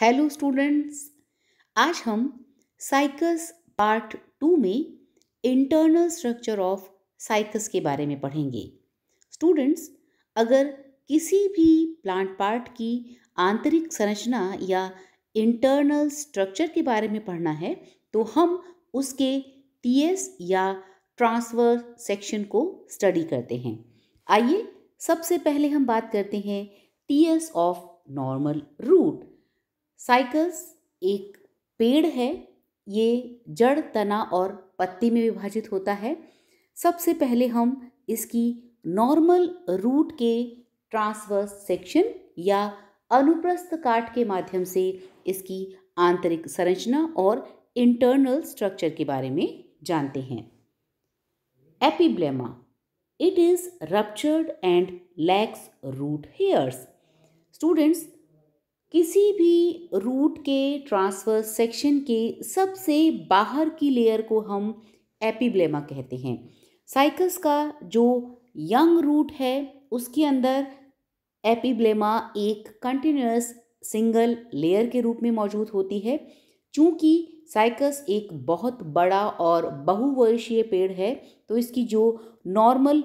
Hello students आज हम Cycas part two में इंटरनल स्ट्रक्चर ऑफ साइकस के बारे में पढ़ेंगे स्टूडेंट्स अगर किसी भी प्लांट पार्ट की आंतरिक संरचना या इंटरनल स्ट्रक्चर के बारे में पढ़ना है तो हम उसके टीएस या ट्रांसवर सेक्शन को स्टडी करते हैं आइए सबसे पहले हम बात करते हैं TS of normal root Cycas एक पेड़ है ये जड़ तना और पत्ती में विभाजित होता है सबसे पहले हम इसकी नॉर्मल रूट के ट्रांसवर्स सेक्शन या अनुप्रस्थ काट के माध्यम से इसकी आंतरिक संरचना और इंटरनल स्ट्रक्चर के बारे में जानते हैं epiblema it is ruptured and lacks root hairs students किसी भी रूट के ट्रांसफर सेक्शन के सबसे बाहर की लेयर को हम एपिब्लेमा कहते हैं साइकस का जो यंग रूट है उसके अंदर एपिब्लेमा एक कंटिन्यूस सिंगल लेयर के रूप में मौजूद होती है चूँकि साइकस एक बहुत बड़ा और बहुवर्षीय पेड़ है तो इसकी जो नॉर्मल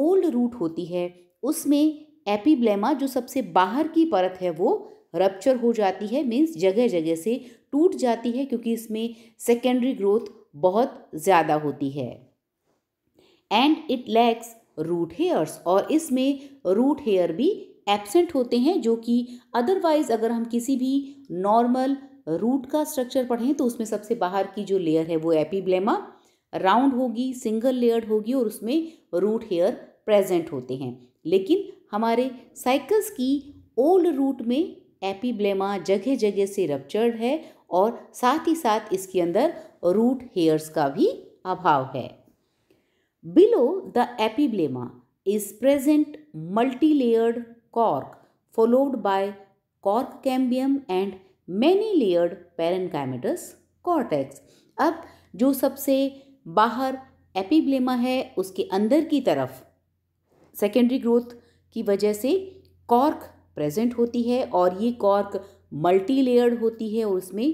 ओल्ड रूट होती है उसमें एपिब्लेमा जो सबसे बाहर की परत है वो रप्चर हो जाती है मीन्स जगह जगह से टूट जाती है क्योंकि इसमें सेकेंडरी ग्रोथ बहुत ज़्यादा होती है and it lacks root hairs और इसमें रूट हेयर भी एबसेंट होते हैं जो कि अदरवाइज़ अगर हम किसी भी नॉर्मल रूट का स्ट्रक्चर पढ़ें तो उसमें सबसे बाहर की जो लेयर है वो एपीब्लेमा राउंड होगी सिंगल लेयर्ड होगी और उसमें रूट हेयर प्रेजेंट होते हैं लेकिन हमारे साइकल्स की ओल्ड रूट में एपिब्लेमा जगह जगह से रप्चर्ड है और साथ ही साथ इसके अंदर रूट हेयर्स का भी अभाव है below the epiblema is present multi layered cork followed by cork cambium and many layered parenchymatous cortex अब जो सबसे बाहर एपिब्लेमा है उसके अंदर की तरफ सेकेंडरी ग्रोथ की वजह से कॉर्क प्रेजेंट होती है और ये कॉर्क मल्टी लेयर्ड होती है और उसमें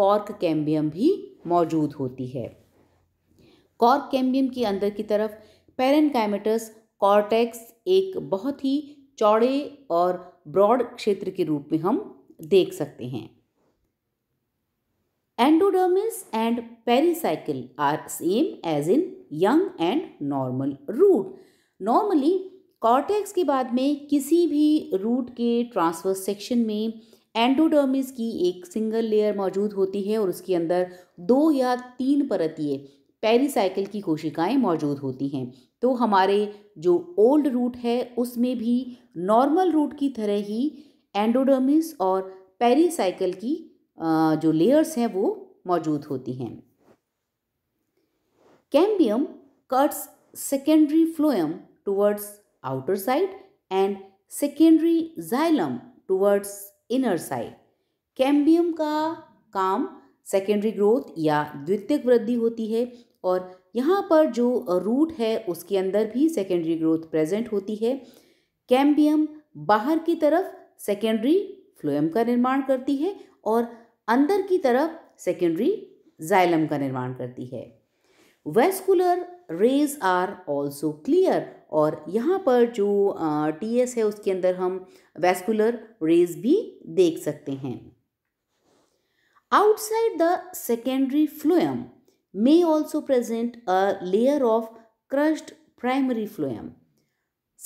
कॉर्क कैम्बियम भी मौजूद होती है कॉर्क कैम्बियम के अंदर की तरफ पेरेनकाइमेटस कॉर्टेक्स एक बहुत ही चौड़े और ब्रॉड क्षेत्र के रूप में हम देख सकते हैं endodermis and pericycle are same as in young and normal root normally cortex के बाद में किसी भी रूट के ट्रांसवर्स सेक्शन में एंडोडर्मिस की एक सिंगल लेयर मौजूद होती है और उसके अंदर दो या तीन परतीय पेरीसाइकिल की कोशिकाएं मौजूद होती हैं तो हमारे जो ओल्ड रूट है उसमें भी नॉर्मल रूट की तरह ही एंडोडर्मिस और पेरीसाइकिल की जो लेयर्स हैं वो मौजूद होती हैं cambium cuts secondary phloem towards outer side and secondary xylem towards inner side. Cambium का काम सेकेंडरी ग्रोथ या द्वितीयक वृद्धि होती है और यहाँ पर जो रूट है उसके अंदर भी सेकेंडरी ग्रोथ प्रेजेंट होती है कैम्बियम बाहर की तरफ सेकेंडरी फ्लोएम का निर्माण करती है और अंदर की तरफ सेकेंडरी जाइलम का निर्माण करती है vascular rays are also clear और यहाँ पर जो टी एस है उसके अंदर हम वेस्कुलर रेज भी देख सकते हैं outside the secondary phloem may also present a layer of crushed primary phloem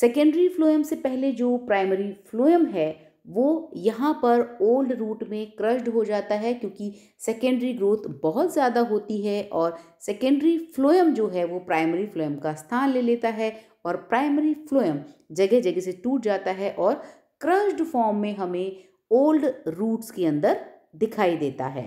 secondary phloem से पहले जो प्राइमरी फ्लोएम है वो यहाँ पर ओल्ड रूट में क्रश्ड हो जाता है क्योंकि सेकेंडरी ग्रोथ बहुत ज़्यादा होती है और सेकेंडरी फ्लोएम जो है वो प्राइमरी फ्लोएम का स्थान ले लेता है और प्राइमरी फ्लोएम जगह जगह से टूट जाता है और क्रश्ड फॉर्म में हमें ओल्ड रूट्स के अंदर दिखाई देता है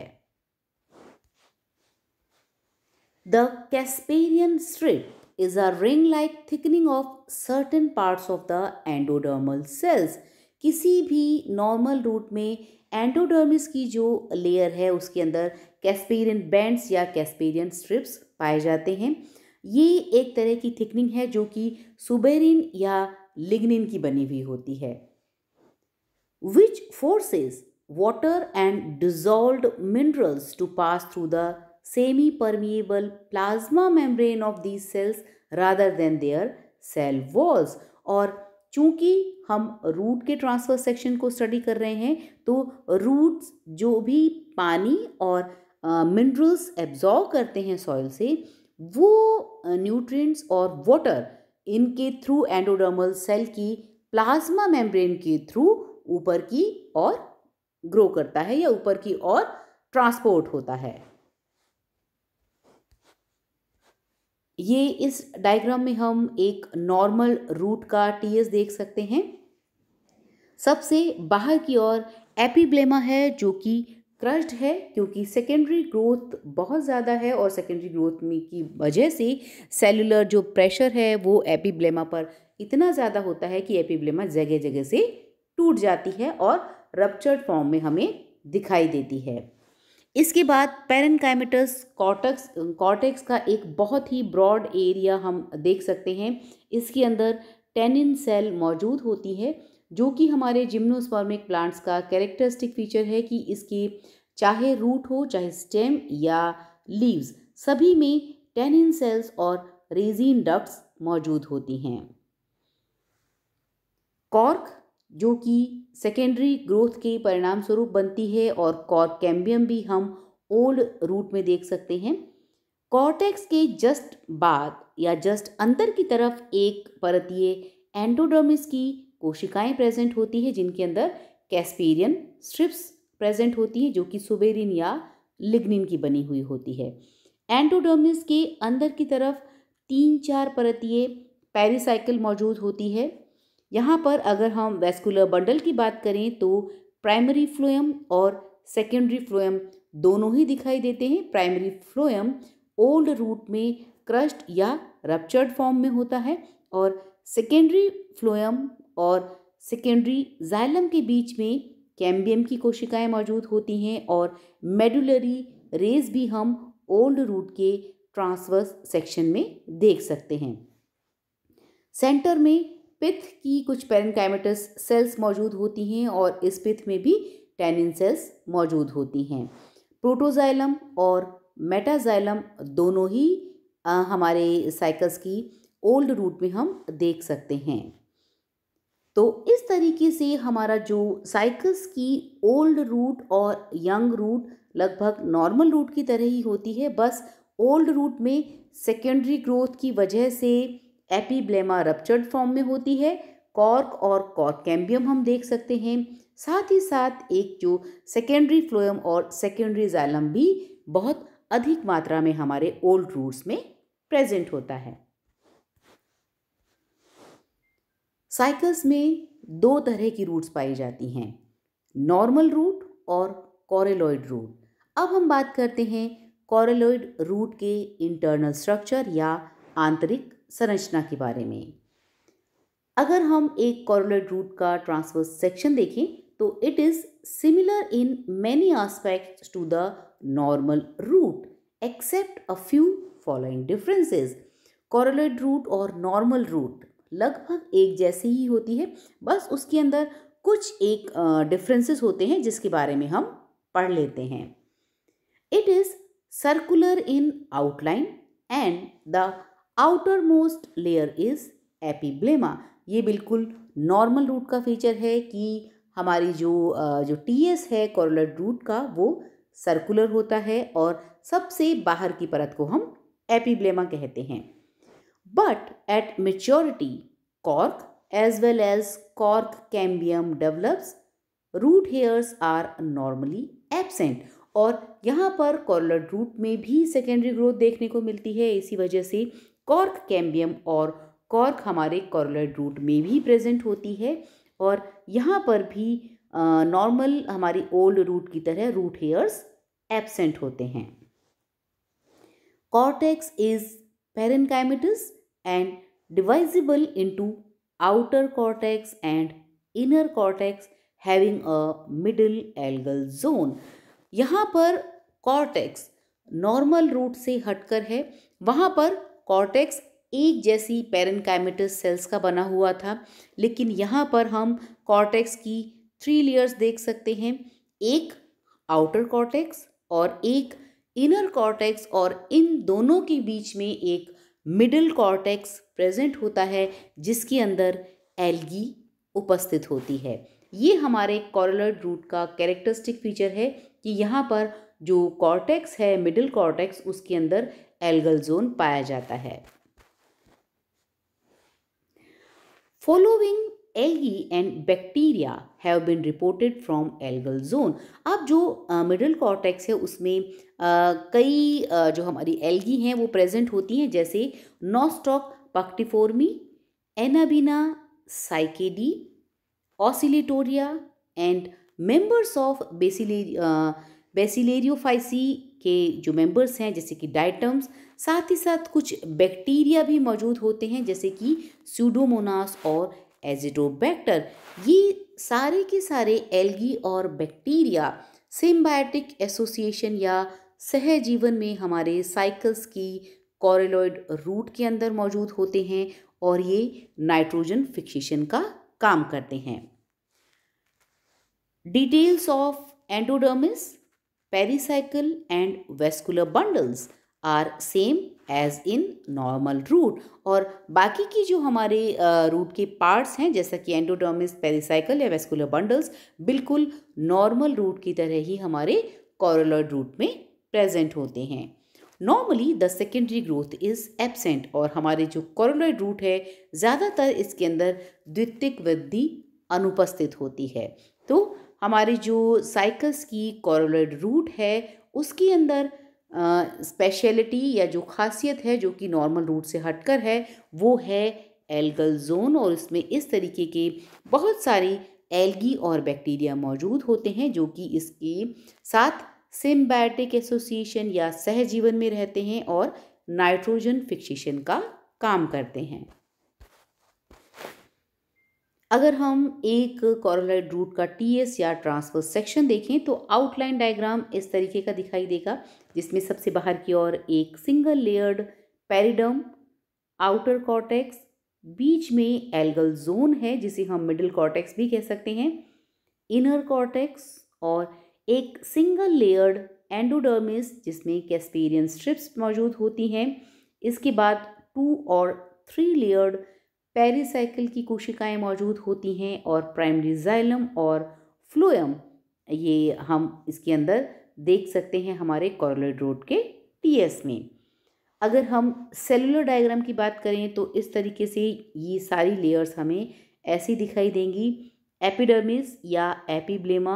the Casparian strip is a ring like thickening of certain parts of the endodermal cells किसी भी नॉर्मल रूट में एंडोडर्मिस की जो लेयर है उसके अंदर कैस्पेरियन बैंड्स या कैस्पेरियन स्ट्रिप्स पाए जाते हैं ये एक तरह की थिकनिंग है जो कि सुबेरिन या लिग्निन की बनी हुई होती है which forces water and dissolved minerals to pass through the semi permeable plasma membrane of these cells rather than their cell walls और चूंकि हम रूट के ट्रांसफर सेक्शन को स्टडी कर रहे हैं तो रूट्स जो भी पानी और मिनरल्स एब्जॉर्व करते हैं सॉइल से वो न्यूट्रिएंट्स और वाटर इनके थ्रू एंडोडर्मल सेल की प्लाज्मा मेम्ब्रेन के थ्रू ऊपर की और ग्रो करता है या ऊपर की और ट्रांसपोर्ट होता है ये इस डायग्राम में हम एक नॉर्मल रूट का टीएस देख सकते हैं सबसे बाहर की ओर एपिब्लेमा है जो कि क्रश्ड है क्योंकि सेकेंडरी ग्रोथ बहुत ज़्यादा है और सेकेंडरी ग्रोथ में की वजह से सेलुलर जो प्रेशर है वो एपिब्लेमा पर इतना ज़्यादा होता है कि एपिब्लेमा जगह जगह से टूट जाती है और रप्चर्ड फॉर्म में हमें दिखाई देती है इसके बाद पेरेनकाइमेटस कॉटक्स कॉटेक्स का एक बहुत ही ब्रॉड एरिया हम देख सकते हैं इसके अंदर टेनिन सेल मौजूद होती है जो कि हमारे जिम्नोस्पर्मिक प्लांट्स का कैरेक्टरिस्टिक फीचर है कि इसके चाहे रूट हो चाहे स्टेम या लीव्स सभी में टेनिन सेल्स और रेजिन डक्ट्स मौजूद होती हैं कॉर्क जो कि सेकेंडरी ग्रोथ के परिणाम स्वरूप बनती है और कॉर्क कैम्बियम भी हम ओल्ड रूट में देख सकते हैं कॉर्टेक्स के जस्ट बाद या जस्ट अंदर की तरफ एक परतीय एंटोडोमिस की कोशिकाएं प्रेजेंट होती हैं जिनके अंदर कैस्पेरियन स्ट्रिप्स प्रेजेंट होती है जो कि सुबेरिन या लिग्निन की बनी हुई होती है एंटोडर्मिस के अंदर की तरफ तीन चार परतीय पेरिसाइकिल मौजूद होती है यहाँ पर अगर हम वेस्कुलर बंडल की बात करें तो प्राइमरी फ्लोएम और सेकेंडरी फ्लोएम दोनों ही दिखाई देते हैं प्राइमरी फ्लोएम ओल्ड रूट में क्रस्ट या रपचर्ड फॉर्म में होता है और सेकेंडरी फ्लोएम और सेकेंडरी जाइलम के बीच में कैम्बियम की कोशिकाएं मौजूद होती हैं और मेडुलरी रेज भी हम ओल्ड रूट के ट्रांसवर्स सेक्शन में देख सकते हैं सेंटर में पिथ की कुछ पेरेंकाइमेटस सेल्स मौजूद होती हैं और इस पिथ में भी टैनिन सेल्स मौजूद होती हैं प्रोटोजाइलम और मेटाजाइलम दोनों ही आ, हमारे साइकस की ओल्ड रूट में हम देख सकते हैं तो इस तरीके से हमारा जो साइकिल्स की ओल्ड रूट और यंग रूट लगभग नॉर्मल रूट की तरह ही होती है बस ओल्ड रूट में सेकेंडरी ग्रोथ की वजह से एपीब्लेमा रपचर्ड फॉर्म में होती है कॉर्क और कॉर्क कैम्बियम हम देख सकते हैं साथ ही साथ एक जो सेकेंडरी फ्लोएम और सेकेंडरी जालम भी बहुत अधिक मात्रा में हमारे ओल्ड रूट्स में प्रेजेंट होता है साइकिल्स में दो तरह की रूट्स पाई जाती हैं नॉर्मल रूट और कॉरेलॉइड रूट अब हम बात करते हैं कॉरेलॉइड रूट के इंटरनल स्ट्रक्चर या आंतरिक संरचना के बारे में अगर हम एक कॉरेलॉइड रूट का ट्रांसवर्स सेक्शन देखें तो it is similar in many aspects to the normal root except a few following differences coralloid root और नॉर्मल रूट लगभग एक जैसे ही होती है बस उसके अंदर कुछ एक डिफरेंसेस होते हैं जिसके बारे में हम पढ़ लेते हैं it is circular in outline and the outermost layer is epiblema ये बिल्कुल नॉर्मल रूट का फीचर है कि हमारी जो जो टी एस है कॉरलर रूट का वो सर्कुलर होता है और सबसे बाहर की परत को हम एपीब्लेमा कहते हैं But at maturity, cork as well as cork cambium develops. Root hairs are normally absent. और यहाँ पर कॉर्लर रूट में भी सेकेंडरी ग्रोथ देखने को मिलती है इसी वजह से कॉर्क कैम्बियम और कॉर्क हमारे कॉर्लर रूट में भी प्रेजेंट होती है और यहाँ पर भी नॉर्मल हमारी ओल्ड रूट की तरह रूट हेयर्स एबसेंट होते हैं cortex is parenchymatous and divisible into outer cortex and inner cortex having a middle algal zone. यहाँ पर कॉर्टेक्स नॉर्मल रूट से हटकर है वहाँ पर कॉर्टेक्स एक जैसी पेरेंकाइमेटस सेल्स का बना हुआ था लेकिन यहाँ पर हम कॉर्टेक्स की थ्री लेयर्स देख सकते हैं एक आउटर कॉर्टेक्स और एक इनर कॉर्टेक्स और इन दोनों के बीच में एक मिडल कॉर्टेक्स प्रेजेंट होता है जिसके अंदर एल्गी उपस्थित होती है ये हमारे कॉरलर रूट का कैरेक्टरिस्टिक फीचर है कि यहाँ पर जो कॉर्टेक्स है मिडिल कॉर्टेक्स उसके अंदर एल्गल जोन पाया जाता है following algae and bacteria have been reported from algal zone अब जो मिडल uh, कॉर्टेक्स है उसमें uh, कई uh, जो हमारी एल्गी हैं वो प्रेजेंट होती हैं जैसे Nostoc punctiforme Anabaena cycadeae Oscillatoria and members of बेसिले बेसिलेरियोफाइसी के जो मेंबर्स हैं जैसे कि डाइटम्स साथ ही साथ कुछ बैक्टीरिया भी मौजूद होते हैं जैसे कि स्यूडोमोनास और एजिडोबैक्टर ये सारे के सारे एल्गी और बैक्टीरिया सिम्बायोटिक एसोसिएशन या सहजीवन में हमारे साइकिल्स की कॉरेलॉइड रूट के अंदर मौजूद होते हैं और ये नाइट्रोजन फिक्सेशन का काम करते हैं details of endodermis pericycle and vascular bundles are same as in normal root और बाकी की जो हमारे रूट के पार्ट्स हैं जैसा कि एंडोडोमिस पेरिसाइकल या वेस्कुलर बंडल्स बिल्कुल नॉर्मल रूट की तरह ही हमारे कॉरोलॉइड रूट में प्रेजेंट होते हैं normally the secondary growth is absent और हमारे जो कॉरोलॉयड रूट है ज़्यादातर इसके अंदर द्वितीय वृद्धि अनुपस्थित होती है तो हमारे जो साइकस की कॉरोलॉइड रूट है उसके अंदर स्पेशलिटी या जो खासियत है जो कि नॉर्मल रूट से हटकर है वो है एल्गल जोन और इसमें इस तरीके के बहुत सारे एल्गी और बैक्टीरिया मौजूद होते हैं जो कि इसके साथ सिम्बायोटिक एसोसिएशन या सहजीवन में रहते हैं और नाइट्रोजन फिक्सेशन का काम करते हैं अगर हम एक कॉरोलाइड रूट का टीएस या ट्रांसफर सेक्शन देखें तो आउटलाइन डायग्राम इस तरीके का दिखाई देगा जिसमें सबसे बाहर की ओर एक single layered periderm outer cortex बीच में एल्गल जोन है जिसे हम मिडिल कॉर्टेक्स भी कह सकते हैं इनर कॉर्टेक्स और एक सिंगल लेयर्ड एंडोडर्मिस जिसमें कैस्पेरियन स्ट्रिप्स मौजूद होती हैं इसके बाद टू और थ्री लेयर्ड पेरीसाइकिल की कोशिकाएं मौजूद होती हैं और प्राइमरी जाइलम और फ्लोएम ये हम इसके अंदर देख सकते हैं हमारे कॉरलेड रोड के टीएस में अगर हम सेलुलर डायग्राम की बात करें तो इस तरीके से ये सारी लेयर्स हमें ऐसी दिखाई देंगी एपिडर्मिस या एपिब्लेमा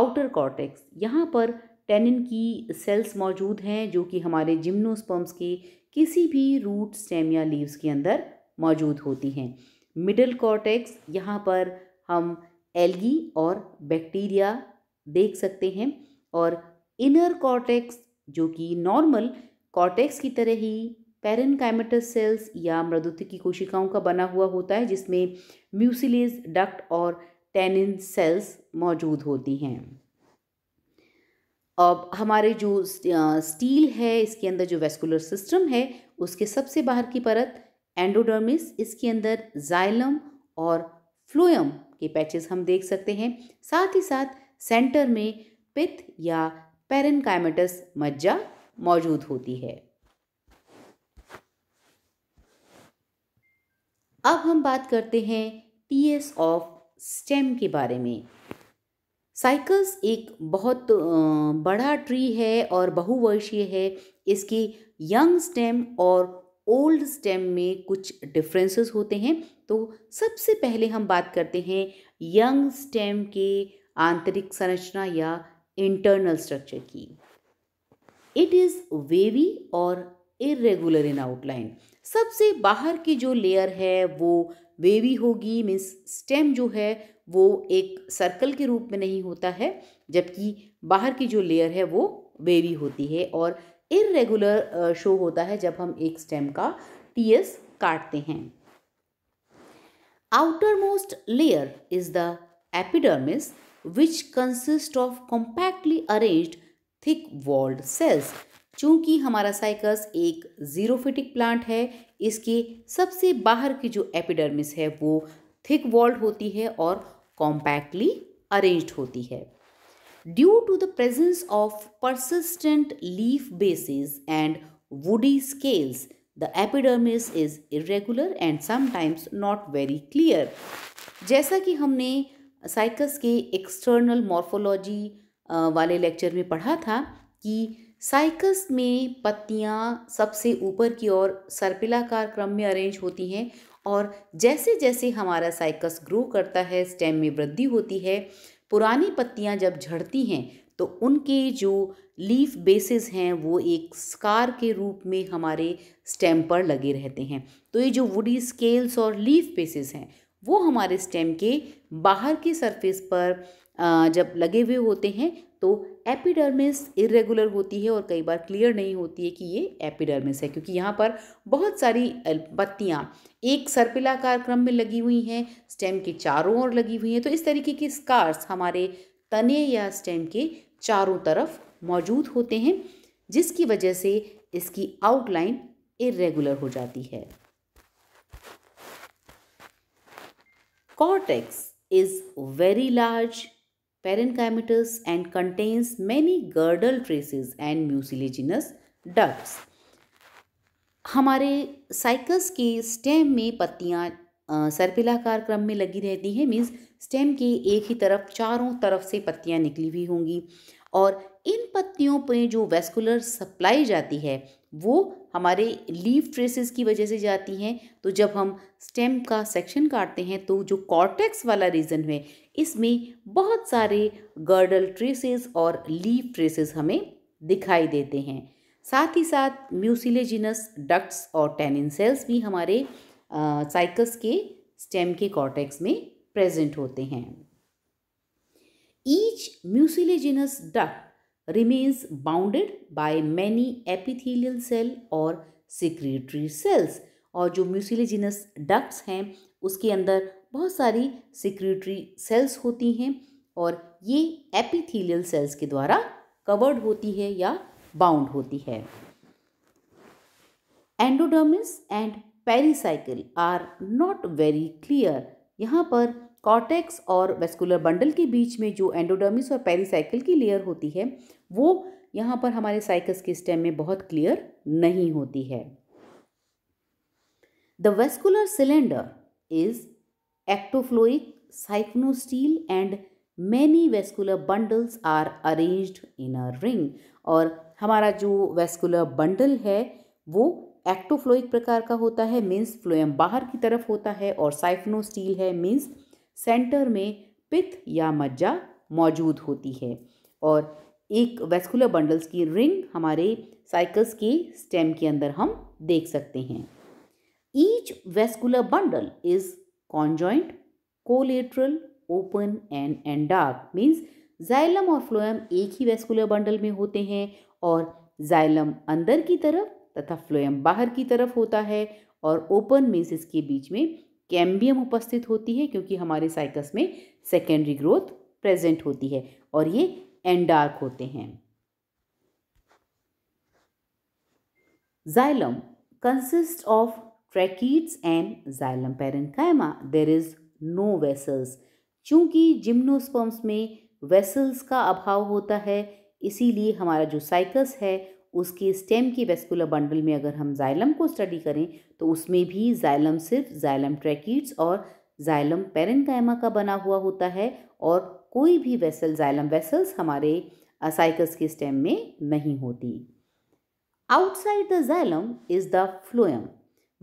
आउटर कॉर्टेक्स यहाँ पर टेनिन की सेल्स मौजूद हैं जो कि हमारे जिम्नोस्पर्म्स के किसी भी रूट स्टेम या लीव्स के अंदर मौजूद होती हैं मिडिल कॉर्टेक्स यहाँ पर हम एल्गी और बैक्टीरिया देख सकते हैं और इनर कॉर्टेक्स जो कि नॉर्मल कॉर्टेक्स की तरह ही पेरेनकाइमेटस सेल्स या मृदुत्व की कोशिकाओं का बना हुआ होता है जिसमें म्यूसिलेज डक्ट और टेनिन सेल्स मौजूद होती हैं अब हमारे जो स्टील है इसके अंदर जो वेस्कुलर सिस्टम है उसके सबसे बाहर की परत एंडोडर्मिस इसके अंदर जाइलम और फ्लोयम के पैचेस हम देख सकते हैं साथ ही साथ सेंटर में पित्त या पेरेनकाइमेटस मज्जा मौजूद होती है अब हम बात करते हैं पीएस ऑफ स्टेम के बारे में साइकस एक बहुत बड़ा ट्री है और बहुवर्षीय है इसकी यंग स्टेम और ओल्ड स्टेम में कुछ डिफरेंसेस होते हैं तो सबसे पहले हम बात करते हैं यंग स्टेम के आंतरिक संरचना या इंटरनल स्ट्रक्चर की इट इज़ वेवी और इरेगुलर इन आउटलाइन सबसे बाहर की जो लेयर है वो वेवी होगी मीन्स स्टेम जो है वो एक सर्कल के रूप में नहीं होता है जबकि बाहर की जो लेयर है वो वेवी होती है और इरेगुलर शो uh, होता है जब हम एक स्टेम का टीएस काटते हैं outermost layer is the epidermis which consist of compactly arrange thick walled cells चूंकि हमारा साइकस एक जीरोफिटिक प्लांट है इसके सबसे बाहर की जो एपिडर्मिस है वो थिक वॉल्ड होती है और कॉम्पैक्टली अरेंज्ड होती है Due to the presence of persistent leaf bases and woody scales, the epidermis is irregular and sometimes not very clear. जैसा कि हमने साइकस के एक्सटर्नल मॉर्फोलॉजी वाले लेक्चर में पढ़ा था कि साइकस में पत्तियाँ सबसे ऊपर की ओर सर्पिलाकार क्रम में अरेंज होती हैं और जैसे जैसे हमारा साइकस ग्रो करता है स्टेम में वृद्धि होती है पुरानी पत्तियाँ जब झड़ती हैं तो उनके जो लीफ बेसिस हैं वो एक स्कार के रूप में हमारे स्टेम पर लगे रहते हैं तो ये जो वुडी स्केल्स और लीफ बेसिस हैं वो हमारे स्टेम के बाहर के सरफेस पर जब लगे हुए होते हैं तो एपिडर्मिस इरेगुलर होती है और कई बार क्लियर नहीं होती है कि ये एपिडर्मिस है क्योंकि यहाँ पर बहुत सारी पत्तियाँ एक सर्पिलाकार क्रम में लगी हुई हैं स्टेम के चारों ओर लगी हुई हैं तो इस तरीके के स्कार्स हमारे तने या स्टेम के चारों तरफ मौजूद होते हैं जिसकी वजह से इसकी आउटलाइन इरेगुलर हो जाती है cortex is very large parenchymatous and contains many girdle traces and mucilaginous ducts. हमारे साइकस के स्टेम में पत्तियाँ सर्पिलाकार क्रम में लगी रहती हैं मीन्स स्टेम के एक ही तरफ चारों तरफ से पत्तियाँ निकली हुई होंगी और इन पत्तियों पर जो वेस्कुलर सप्लाई जाती है वो हमारे लीव ट्रेसेस की वजह से जाती हैं तो जब हम स्टेम का सेक्शन काटते हैं तो जो कॉर्टेक्स वाला रीजन है इसमें बहुत सारे गर्डल ट्रेसेस और लीव ट्रेसेस हमें दिखाई देते हैं साथ ही साथ म्यूसिलेजिनस डक्ट्स और टेनिन सेल्स भी हमारे साइकस के स्टेम के कॉर्टेक्स में प्रेजेंट होते हैं each mucilaginous duct remains bounded by many epithelial cell और सिक्रेटरी सेल्स और जो म्यूसिलेजिनस डक्ट्स हैं उसके अंदर बहुत सारी सिक्रिटरी सेल्स होती हैं और ये एपिथीलियल सेल्स के द्वारा कवर्ड होती है या बाउंड होती है endodermis and pericycle are not very clear यहाँ पर कॉटेक्स और वेस्कुलर बंडल के बीच में जो एंडोडर्मिस और पेरीसाइकिल की लेयर होती है वो यहाँ पर हमारे साइकस के स्टेम में बहुत क्लियर नहीं होती है the vascular cylinder is ectophloic siphonostele and many vascular bundles are arranged in a ring और हमारा जो वेस्कुलर बंडल है वो एक्टोफ्लोइक प्रकार का होता है मीन्स फ्लोएम बाहर की तरफ होता है और साइफनोस्टील है मीन्स सेंटर में पित्त या मज्जा मौजूद होती है और एक वेस्कुलर बंडल्स की रिंग हमारे साइकल्स के स्टेम के अंदर हम देख सकते हैं each vascular bundle is Conjoint, collateral open and endarch means xylem और फ्लोएम एक ही वेस्कुलर बंडल में होते हैं और जाइलम अंदर की तरफ तथा फ्लोएम बाहर की तरफ होता है और ओपन मीन्स इसके बीच में कैम्बियम उपस्थित होती है क्योंकि हमारे साइकस में सेकेंडरी ग्रोथ प्रेजेंट होती है और ये एंडार्क होते हैं xylem consist of tracheids and xylem parenchyma there is no vessels चूँकि जिम्नोस्पर्म्स में वेसल्स का अभाव होता है इसीलिए हमारा जो साइकस है उसके स्टेम के वेस्कुलर बंडल में अगर हम जाइलम को स्टडी करें तो उसमें भी जाइलम सिर्फ जाइलम ट्रैकिट्स और जाइलम पेरेंकाइमा का बना हुआ होता है और कोई भी वेसल जाइलम वेसल्स हमारे साइकस के स्टेम में नहीं होती outside the xylem is the phloem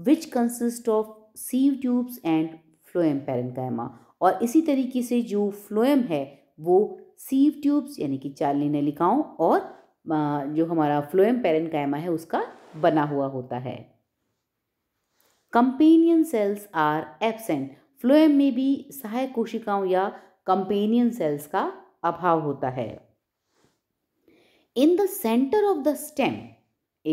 which consist of sieve tubes and phloem parenchyma और इसी तरीके से जो फ्लोएम है वो सीव ट्यूब्स यानी कि चालनी नलिकाओं और जो हमारा फ्लोएम पेरेंकाइमा है उसका बना हुआ होता है companion cells are absent phloem में भी सहायक कोशिकाओं या कंपेनियन सेल्स का अभाव होता है in the centre of the stem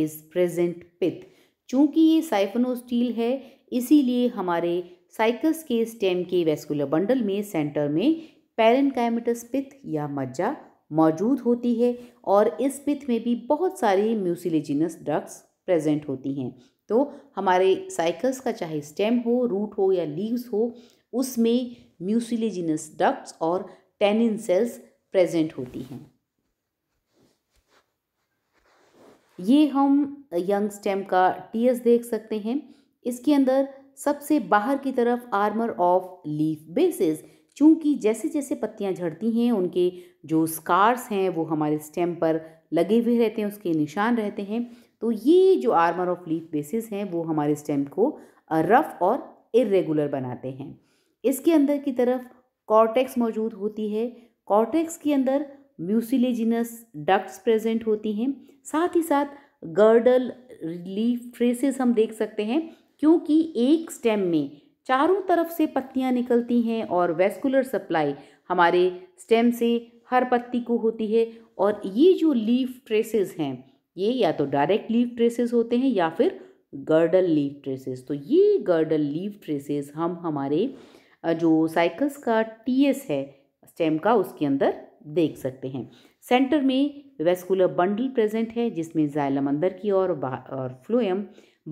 is present pith चूँकि ये साइफनोस्टील है इसीलिए हमारे साइकस के स्टेम के वेस्कुलर बंडल में सेंटर में पैरेनकाइमेटस पिथ या मज्जा मौजूद होती है और इस पिथ में भी बहुत सारी म्यूसिलेजिनस ड्रग्स प्रेजेंट होती हैं तो हमारे साइकस का चाहे स्टेम हो रूट हो या लीव्स हो उसमें म्यूसिलेजिनस ड्रग्स और टेनिन सेल्स प्रेजेंट होती हैं ये हम यंग स्टेम का टीएस देख सकते हैं इसके अंदर सबसे बाहर की तरफ आर्मर ऑफ लीफ बेसिस चूँकि जैसे जैसे पत्तियाँ झड़ती हैं उनके जो स्कार्स हैं वो हमारे स्टेम पर लगे हुए रहते हैं उसके निशान रहते हैं तो ये जो आर्मर ऑफ लीफ बेसिस हैं वो हमारे स्टेम को रफ़ और इरेगुलर बनाते हैं इसके अंदर की तरफ कॉर्टेक्स मौजूद होती है कॉर्टेक्स के अंदर म्यूसिलेजिनस डक्ट्स प्रेजेंट होती हैं साथ ही साथ गर्डल लीफ ट्रेसेस हम देख सकते हैं क्योंकि एक स्टेम में चारों तरफ से पत्तियां निकलती हैं और वेस्कुलर सप्लाई हमारे स्टेम से हर पत्ती को होती है और ये जो लीफ ट्रेसेस हैं ये या तो डायरेक्ट लीफ ट्रेसेस होते हैं या फिर गर्डल लीफ ट्रेसेस तो ये गर्डल लीफ ट्रेसेस हम हमारे जो साइकल्स का टीएस है स्टेम का उसके अंदर देख सकते हैं सेंटर में वेस्कुलर बंडल प्रेजेंट है जिसमें जायलम अंदर की ओर और फ्लोएम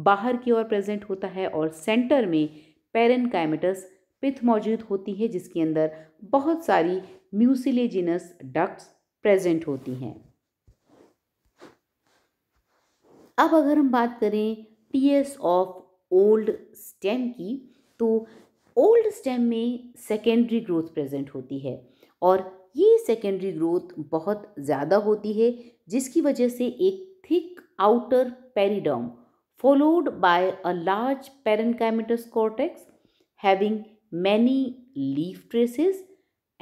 बाहर की ओर प्रेजेंट होता है और सेंटर में पेरेनकाइमेटस पिथ मौजूद होती है जिसके अंदर बहुत सारी म्यूसिलेजिनस डक्ट्स प्रेजेंट होती हैं अब अगर हम बात करें पीएस ऑफ ओल्ड स्टेम की तो ओल्ड स्टेम में सेकेंडरी ग्रोथ प्रेजेंट होती है और ये सेकेंडरी ग्रोथ बहुत ज़्यादा होती है जिसकी वजह से एक thick outer periderm followed by a large parenchymatous cortex having many leaf traces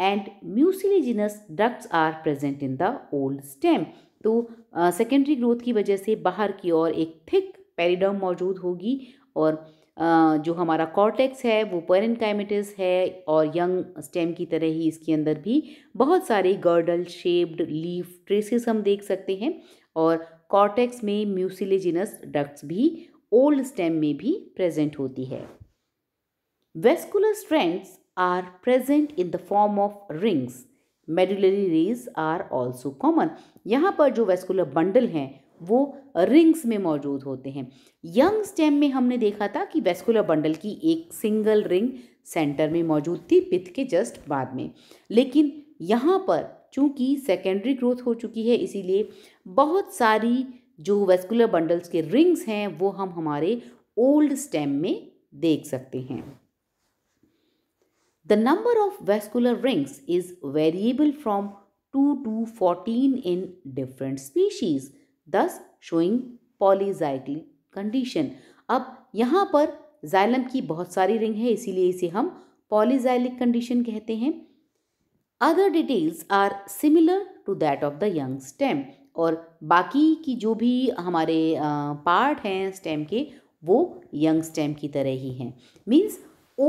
and mucilaginous ducts are present in the old stem तो सेकेंडरी uh, ग्रोथ की वजह से बाहर की ओर एक थिक पेरीडम मौजूद होगी और जो हमारा कॉर्टेक्स है वो पेरेंकाइमेटिस है और यंग स्टेम की तरह ही इसके अंदर भी बहुत सारे गर्डल शेप्ड लीफ ट्रेसेस हम देख सकते हैं और कॉर्टेक्स में म्यूसिलेजिनस डक्ट्स भी ओल्ड स्टेम में भी प्रेजेंट होती है vascular strands are present in the form of rings medullary rays are also common यहाँ पर जो वेस्कुलर बंडल हैं वो रिंग्स में मौजूद होते हैं यंग स्टेम में हमने देखा था कि वेस्कुलर बंडल की एक सिंगल रिंग सेंटर में मौजूद थी पिथ के जस्ट बाद में लेकिन यहाँ पर चूंकि सेकेंडरी ग्रोथ हो चुकी है इसीलिए बहुत सारी जो वेस्कुलर बंडल्स के रिंग्स हैं वो हम हमारे ओल्ड स्टेम में देख सकते हैं the number of vascular rings is variable from two to fourteen in different species thus showing polyxylic condition अब यहाँ पर जाइलम की बहुत सारी रिंग है इसीलिए इसे हम पॉलीजाइलिक कंडीशन कहते हैं other details are similar to that of the young stem और बाकी की जो भी हमारे पार्ट हैं स्टेम के वो यंग स्टेम की तरह ही हैं मीन्स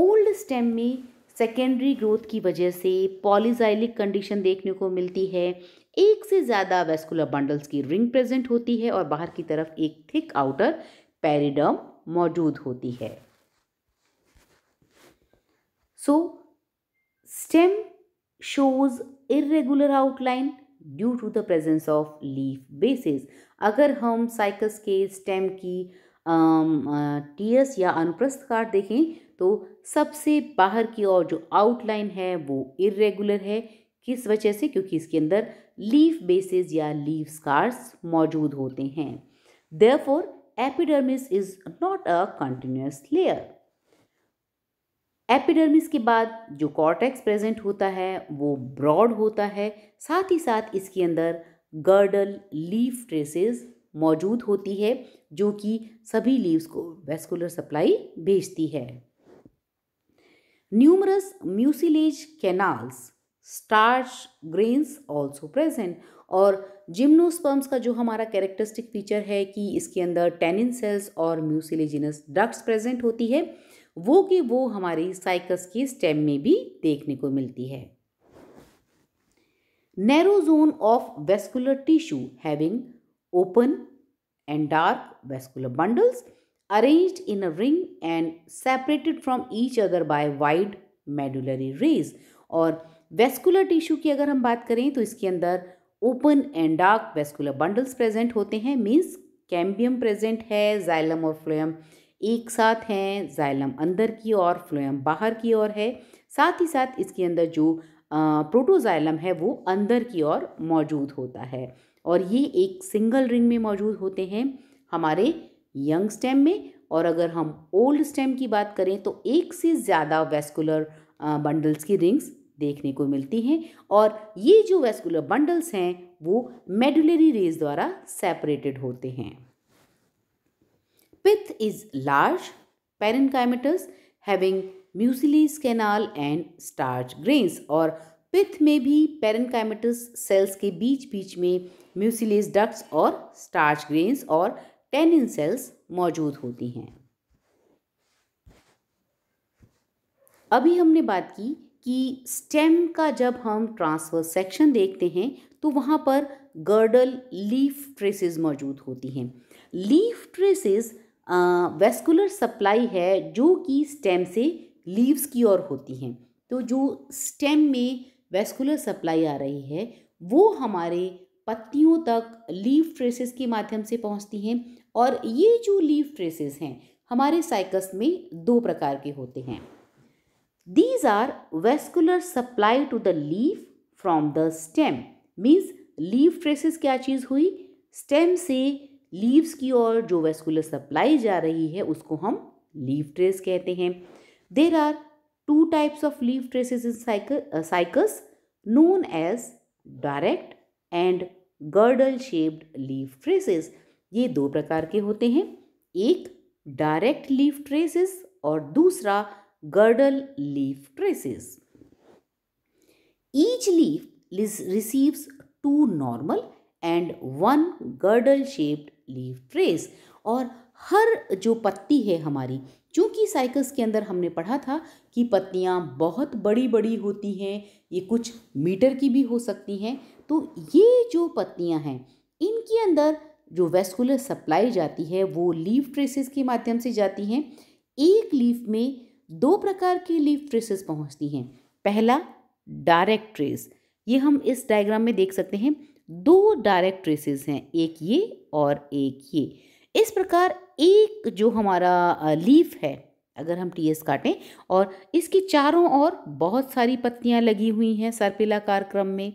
ओल्ड स्टेम में सेकेंडरी ग्रोथ की वजह से पॉलीजाइलिक कंडीशन देखने को मिलती है एक से ज़्यादा वेस्कुलर बंडल्स की रिंग प्रेजेंट होती है और बाहर की तरफ एक थिक आउटर पेरिडर्म मौजूद होती है so stem shows irregular outline due to the presence of leaf bases अगर हम साइकस के स्टेम की टीएस um, uh, या अनुप्रस्थ काट देखें तो सबसे बाहर की ओर जो आउटलाइन है वो इरेगुलर है किस वजह से क्योंकि इसके अंदर लीफ बेसिस या लीव स्कार्स मौजूद होते हैं therefore epidermis is not a continuous layer epidermis के बाद जो कॉर्टेक्स प्रेजेंट होता है वो ब्रॉड होता है साथ ही साथ इसके अंदर गर्डल लीफ ट्रेसेस मौजूद होती है जो कि सभी लीव्स को वेस्कुलर सप्लाई भेजती है numerous mucilage canals starch grains also present और जिम्नोस्पर्म्स का जो हमारा कैरेक्टरिस्टिक फीचर है कि इसके अंदर टेनिन सेल्स और म्यूसिलेजिनस डक्ट्स प्रेजेंट होती है वो कि वो हमारी साइकस की स्टेम में भी देखने को मिलती है narrow zone of vascular tissue having open and endarch vascular bundles arrange in a ring and separated from each other by wide medullary rays और वेस्कुलर टिश्यू की अगर हम बात करें तो इसके अंदर open and endarch vascular bundles present होते हैं मीन्स कैम्बियम प्रेजेंट है जाइलम और फ्लोएम एक साथ हैं जाइलम अंदर की और फ्लोएम बाहर की ओर है साथ ही साथ इसके अंदर जो प्रोटोजाइलम है वो अंदर की ओर मौजूद होता है और ये एक सिंगल रिंग में मौजूद होते हैं हमारे यंग स्टेम में और अगर हम ओल्ड स्टेम की बात करें तो एक से ज़्यादा वेस्कुलर बंडल्स की रिंग्स देखने को मिलती हैं और ये जो वेस्कुलर बंडल्स हैं वो मेडुलरी रेज द्वारा सेपरेटेड होते हैं pith is large parenchymatous having mucilage canal and starch grains और पिथ में भी पेरेंकाइमेटस सेल्स के बीच बीच में म्यूसिलीज डक्ट्स और स्टार्च ग्रेन्स और टेनिन सेल्स मौजूद होती हैं अभी हमने बात की कि स्टेम का जब हम ट्रांसवर्स सेक्शन देखते हैं तो वहाँ पर गर्डल लीफ ट्रेसेस मौजूद होती हैं लीफ ट्रेसेस वेस्कुलर सप्लाई है जो कि स्टेम से लीव्स की ओर होती हैं तो जो स्टेम में वेस्कुलर सप्लाई आ रही है वो हमारे पत्तियों तक लीफ ट्रेसेस के माध्यम से पहुँचती हैं और ये जो लीफ ट्रेसेस हैं हमारे साइकस में दो प्रकार के होते हैं these are vascular supply to the leaf from the stem means leaf traces क्या चीज़ हुई स्टेम से लीव्स की ओर जो वेस्कुलर सप्लाई जा रही है उसको हम लीव ट्रेस कहते हैं there are two types of leaf traces in Cycas known as direct and girdle shaped leaf traces ये दो प्रकार के होते हैं एक डायरेक्ट लीव ट्रेसेस और दूसरा girdle leaf traces. Each leaf receives two normal and one girdle shaped leaf trace और हर जो पत्ती है हमारी चूँकि साइकस के अंदर हमने पढ़ा था कि पत्तियाँ बहुत बड़ी बड़ी होती हैं ये कुछ मीटर की भी हो सकती हैं तो ये जो पत्तियाँ हैं इनके अंदर जो वेस्कुलर सप्लाई जाती है वो लीफ ट्रेसेस के माध्यम से जाती हैं एक लीफ में दो प्रकार की लीफ ट्रेसेस पहुंचती हैं पहला डायरेक्ट ट्रेस ये हम इस डायग्राम में देख सकते हैं दो डायरेक्ट ट्रेसेस हैं एक ये और एक ये इस प्रकार एक जो हमारा लीफ है अगर हम टीएस काटें और इसकी चारों ओर बहुत सारी पत्तियां लगी हुई हैं सर्पिलाकार क्रम में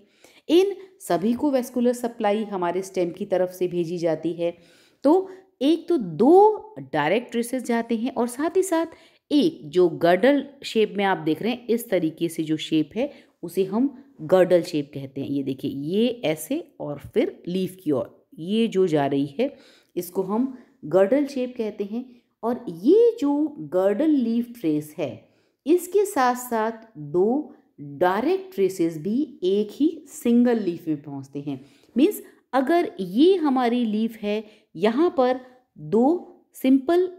इन सभी को वेस्कुलर सप्लाई हमारे स्टेम की तरफ से भेजी जाती है तो एक तो दो डायरेक्ट ट्रेसेस जाते हैं और साथ ही साथ एक जो गर्डल शेप में आप देख रहे हैं इस तरीके से जो शेप है उसे हम गर्डल शेप कहते हैं ये देखिए ये ऐसे और फिर लीफ की ओर ये जो जा रही है इसको हम गर्डल शेप कहते हैं और ये जो गर्डल लीफ ट्रेस है इसके साथ साथ दो डायरेक्ट ट्रेसेस भी एक ही सिंगल लीफ में पहुंचते हैं मीन्स अगर ये हमारी लीफ है यहाँ पर दो सिंपल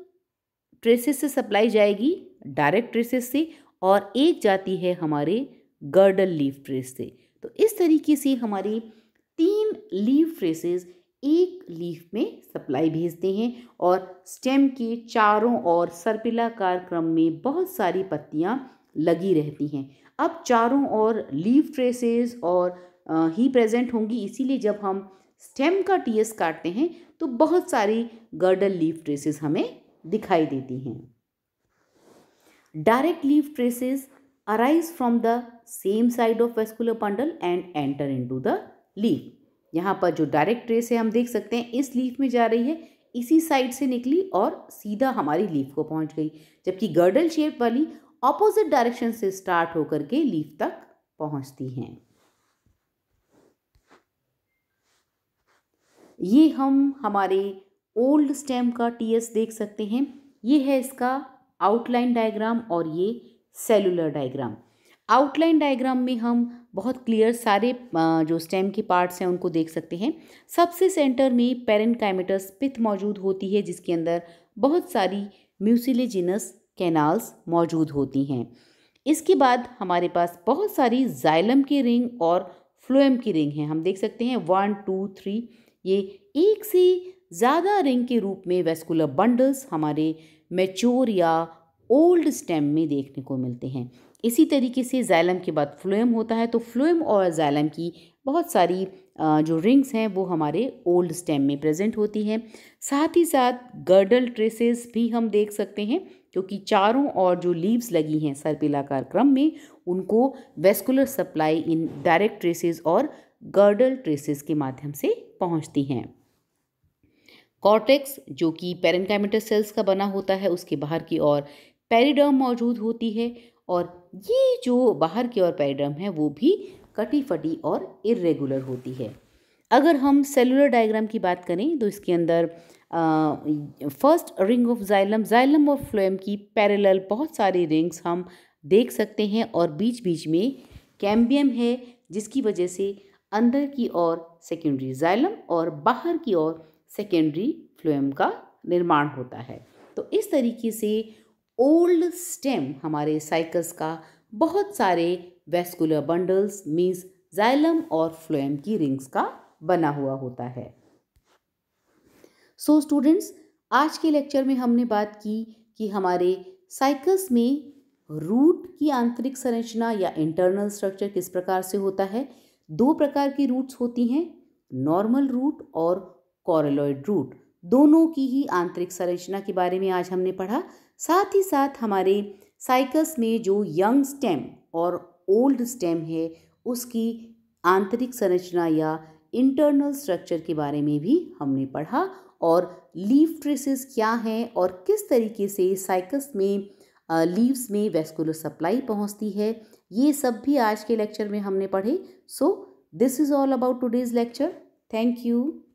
ट्रेसेस से सप्लाई जाएगी डायरेक्ट ट्रेसेस से और एक जाती है हमारे गर्डल लीफ ट्रेस से तो इस तरीके से हमारे तीन लीफ ट्रेसेस एक लीफ में सप्लाई भेजते हैं और स्टेम के चारों ओर सर्पिलाकार क्रम में बहुत सारी पत्तियां लगी रहती हैं अब चारों ओर लीफ ट्रेसेस और ही प्रेजेंट होंगी इसीलिए जब हम स्टेम का टीएस काटते हैं तो बहुत सारी गर्डल लीफ ट्रेसेस हमें दिखाई देती हैं direct leaf traces arise from the same side of vascular bundle and enter into the leaf यहाँ पर जो डायरेक्ट ट्रेस है हम देख सकते हैं इस लीफ में जा रही है इसी साइड से निकली और सीधा हमारी लीफ को पहुँच गई जबकि गर्डल शेप वाली ऑपोजिट डायरेक्शन से स्टार्ट होकर के लीफ तक पहुँचती हैं ये हम हमारे ओल्ड स्टेम का टीएस देख सकते हैं ये है इसका आउटलाइन डायग्राम और ये सेलुलर डायग्राम आउटलाइन डायग्राम में हम बहुत क्लियर सारे जो स्टेम के पार्ट्स हैं उनको देख सकते हैं सबसे सेंटर में पेरेंट पिथ मौजूद होती है जिसके अंदर बहुत सारी म्यूसिलेजिनस कैनाल्स मौजूद होती हैं इसके बाद हमारे पास बहुत सारी जाइलम की रिंग और फ्लोएम की रिंग हैं हम देख सकते हैं वन टू थ्री ये एक से ज़्यादा रिंग के रूप में वेस्कुलर बंडल्स हमारे मेच्योर या ओल्ड स्टेम में देखने को मिलते हैं इसी तरीके से जैलम के बाद फ्लोएम होता है तो फ्लोएम और जैलम की बहुत सारी जो रिंग्स हैं वो हमारे ओल्ड स्टेम में प्रेजेंट होती हैं साथ ही साथ गर्डल ट्रेसेस भी हम देख सकते हैं क्योंकि चारों और जो लीव्स लगी हैं सर्पिलाकार क्रम में उनको वेस्कुलर सप्लाई इन डायरेक्ट ट्रेसेस और गर्डल ट्रेसेस के माध्यम से पहुंचती हैं कॉर्टेक्स जो कि पेरेंकाइमेटस सेल्स का बना होता है उसके बाहर की ओर पेरीडर्म मौजूद होती है और ये जो बाहर की ओर पेरीडर्म है वो भी कटी फटी और इरेगुलर होती है अगर हम सेलुलर डायग्राम की बात करें तो इसके अंदर first ring of xylem xylem और फ्लोएम की पैरेलल बहुत सारी रिंग्स हम देख सकते हैं और बीच बीच में कैम्बियम है जिसकी वजह से अंदर की ओर सेकेंडरी जाइलम और बाहर की ओर सेकेंडरी फ्लोएम का निर्माण होता है तो इस तरीके से ओल्ड स्टेम हमारे साइकस का बहुत सारे वेस्कुलर बंडल्स मीन्स जाइलम और फ्लोएम की रिंग्स का बना हुआ होता है सो so, स्टूडेंट्स आज के लेक्चर में हमने बात की कि हमारे साइकस में रूट की आंतरिक संरचना या इंटरनल स्ट्रक्चर किस प्रकार से होता है दो प्रकार की रूट्स होती हैं नॉर्मल रूट और कॉरलॉयड रूट दोनों की ही आंतरिक संरचना के बारे में आज हमने पढ़ा साथ ही साथ हमारे साइकस में जो यंग स्टेम और ओल्ड स्टेम है उसकी आंतरिक संरचना या इंटरनल स्ट्रक्चर के बारे में भी हमने पढ़ा और लीफ ट्रेसेस क्या हैं और किस तरीके से साइकस में लीव्स में वेस्कुलर सप्लाई पहुंचती है ये सब भी आज के लेक्चर में हमने पढ़े so this is all about today's lecture thank you